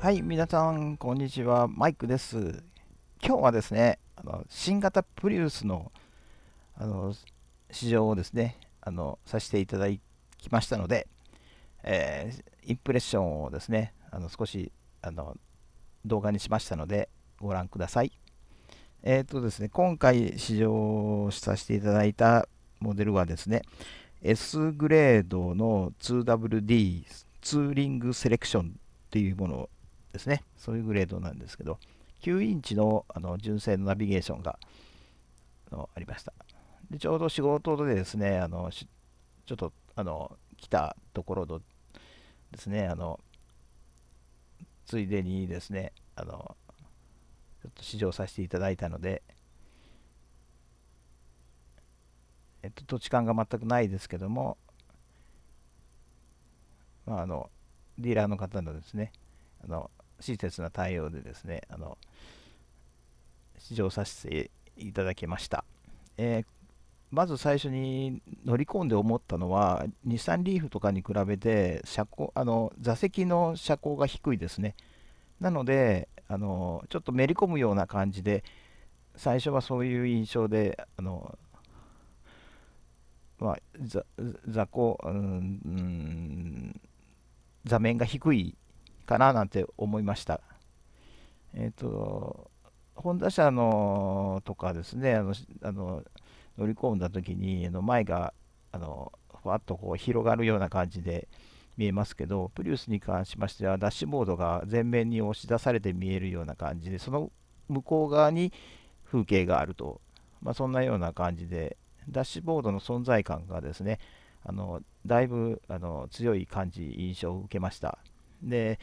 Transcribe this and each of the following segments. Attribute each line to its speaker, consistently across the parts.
Speaker 1: はい、皆さん、こんにちは。マイクです。今日はですね、あの新型プリウスのあの試乗をですねあの、させていただきましたので、えー、インプレッションをですね、あの少しあの動画にしましたので、ご覧ください。えっ、ー、とですね、今回試乗させていただいたモデルはですね、S グレードの 2WD ツーリングセレクションとていうものですね。そういうグレードなんですけど、9インチのあの純正のナビゲーションがありました。でちょうど仕事でですね、あのちょっとあの来たところのですね、あのついでにですね、あのちょっと試乗させていただいたので、えっと、土地勘が全くないですけども、まあ、あのディーラーの方のですねあの親切な対応でですね、あの、試乗させていただきました。えー、まず最初に乗り込んで思ったのは、日産リーフとかに比べて車高あの、座席の車高が低いですね。なのであの、ちょっとめり込むような感じで、最初はそういう印象で、あのまあ、座高、うん、座面が低いかななんて思いました。えっ、ー、と、ンダ車のとかですね、あのあの乗り込んだ時にあの前があのふわっとこう広がるような感じで見えますけど、プリウスに関しましてはダッシュボードが前面に押し出されて見えるような感じで、その向こう側に風景があると、まあ、そんなような感じで、ダッシュボードの存在感がですね、あのだいぶあの強い感じ、印象を受けました。で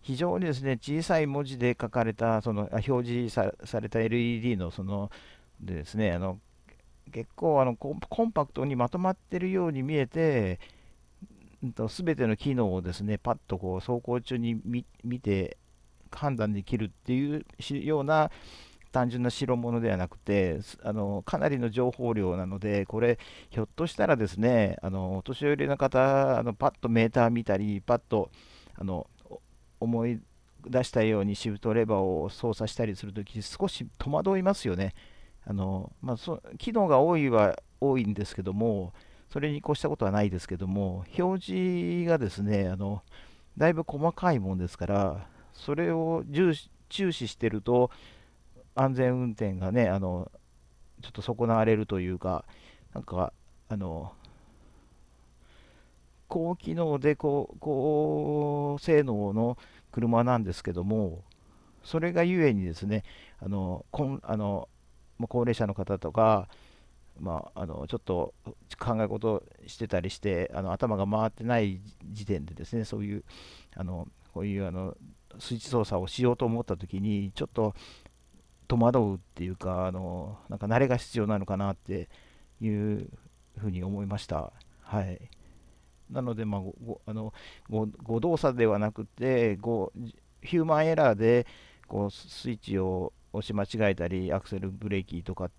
Speaker 1: 非常にですね小さい文字で書かれたその表示された LED のそのでですねあの結構あのコンパクトにまとまってるように見えて全ての機能をですねパッとこう走行中に見て判断できるっていうような単純な代物ではなくてあのかなりの情報量なのでこれひょっとしたらですねあのお年寄りの方あのパッとメーター見たりパッとあの思い出したようにシフトレバーを操作したりするとき少し戸惑いますよね。あのまあ、そ機能が多いは多いんですけどもそれに越したことはないですけども表示がですねあのだいぶ細かいもんですからそれを重視注視してると安全運転がねあのちょっと損なわれるというかなんかあの高機能で高高性能の車なんですけどもそれがゆえにですねあのこんあの高齢者の方とか、まあ、あのちょっと考え事してたりしてあの頭が回ってない時点でですねそういうあのこういうあのスイッチ操作をしようと思った時にちょっと戸惑うっていうかあのなんか慣れが必要なのかなっていうふうに思いました。はいなので、まあ、ごあのご誤動作ではなくてごヒューマンエラーでこうスイッチを押し間違えたりアクセルブレーキとか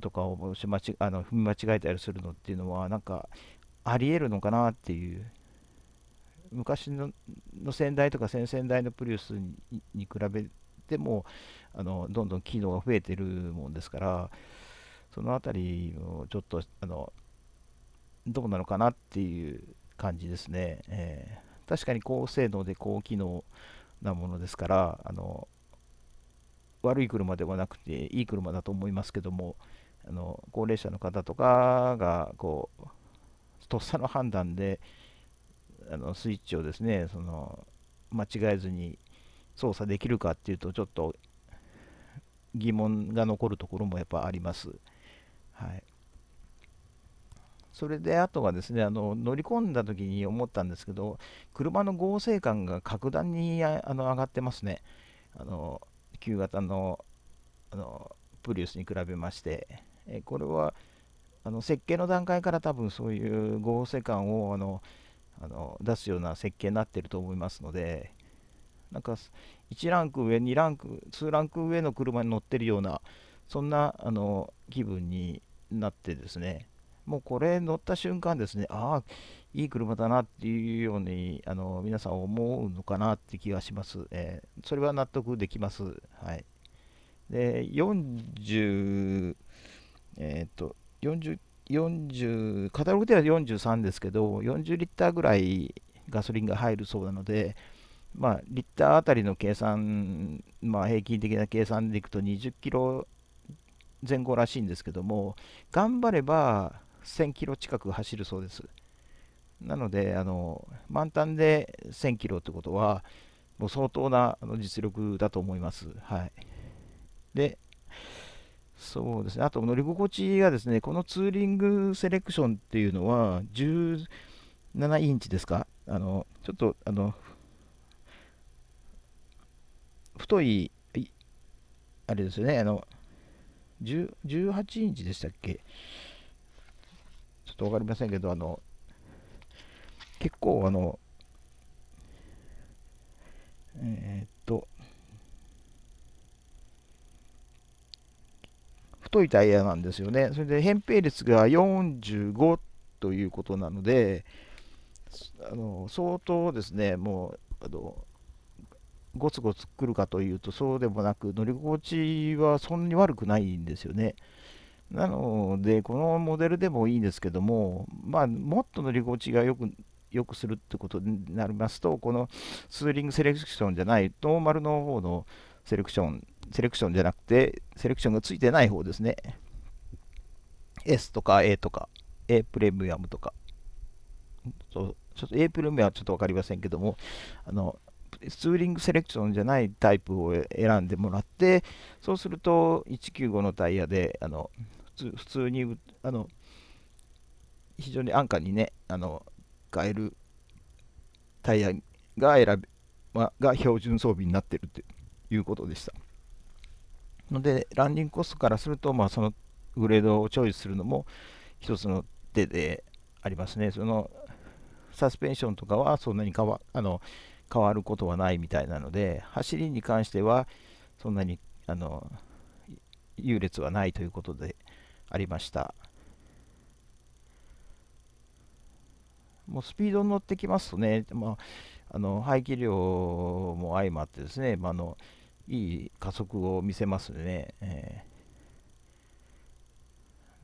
Speaker 1: とかをし間違あの踏み間違えたりするのっていうのはなんかありえるのかなっていう昔のの先代とか先々代のプリウスに比べてもあのどんどん機能が増えてるもんですからそのあたりをちょっとあのどうなのかなっていう感じですね。えー、確かに高性能で高機能なものですから、あの悪い車ではなくていい車だと思いますけども、あの高齢者の方とかがこうとっさの判断であのスイッチをですねその間違えずに操作できるかっていうとちょっと疑問が残るところもやっぱあります。はい、それであとはですねあの乗り込んだ時に思ったんですけど車の合成感が格段にあの上がってますねあの旧型のあのプリウスに比べましてえこれはあの設計の段階から多分そういう合成感をあのあの出すような設計になってると思いますのでなんか1ランク上2ランク2ランク上の車に乗ってるようなそんなあの気分になってですねもうこれ乗った瞬間ですね、ああ、いい車だなっていうように、あの皆さん思うのかなって気がします。えー、それは納得できます。はい。で、40、えー、っと、40、40カタログでは43ですけど、40リッターぐらいガソリンが入るそうなので、まあ、リッターあたりの計算、まあ、平均的な計算でいくと20キロ前後らしいんですけども、頑張れば1000キロ近く走るそうです。なので、あの満タンで1000キロってことは、もう相当な実力だと思います。はい。で、そうですね、あと乗り心地がですね、このツーリングセレクションっていうのは、17インチですかあの、ちょっと、あの、太い、あれですよね、あの、18インチでしたっけと分かりませんけど、あの、結構、あの、えー、っと、太いタイヤなんですよね。それで扁平率が45ということなので、あの相当ですね、もう、あのゴツゴツくるかというとそうでもなく乗り心地はそんなに悪くないんですよね。なので、このモデルでもいいですけども、まあ、もっと乗り心地がよくよくするってことになりますと、このツーリングセレクションじゃない、ノーマルの方のセレクション、セレクションじゃなくて、セレクションがついてない方ですね。S とか A とか、A プレミアムとか。ちょっと A プレミアムはちょっと分かりませんけども、あのツーリングセレクションじゃないタイプを選んでもらって、そうすると195のタイヤで、あの、通普通にあの非常に安価にねあの買えるタイヤが選べ、ま、が標準装備になってるということでした。ので、ランディングコストからすると、まあ、そのグレードをチョイスするのも一つの手でありますね。そのサスペンションとかはそんなに変わあの変わることはないみたいなので、走りに関してはそんなにあの優劣はないということで、ありましたもうスピードに乗ってきますとね、まあ、あの排気量も相まってですね、まあの、いい加速を見せますね、え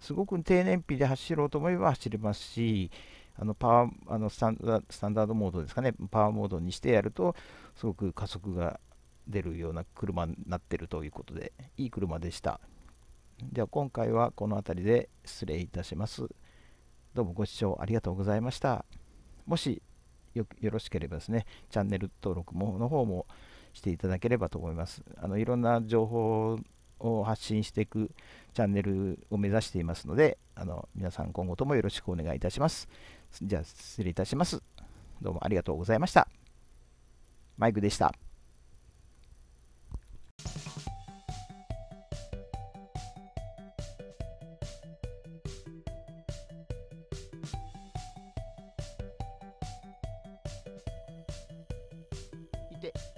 Speaker 1: ー、すごく低燃費で走ろうと思えば走れますし、あのパワーあのスタンダードモードですかね、パワーモードにしてやると、すごく加速が出るような車になってるということで、いい車でした。では今回はこの辺りで失礼いたします。どうもご視聴ありがとうございました。もしよろしければですね、チャンネル登録もの方もしていただければと思います。あのいろんな情報を発信していくチャンネルを目指していますので、あの皆さん今後ともよろしくお願いいたします。じゃあ失礼いたします。どうもありがとうございました。マイクでした。it.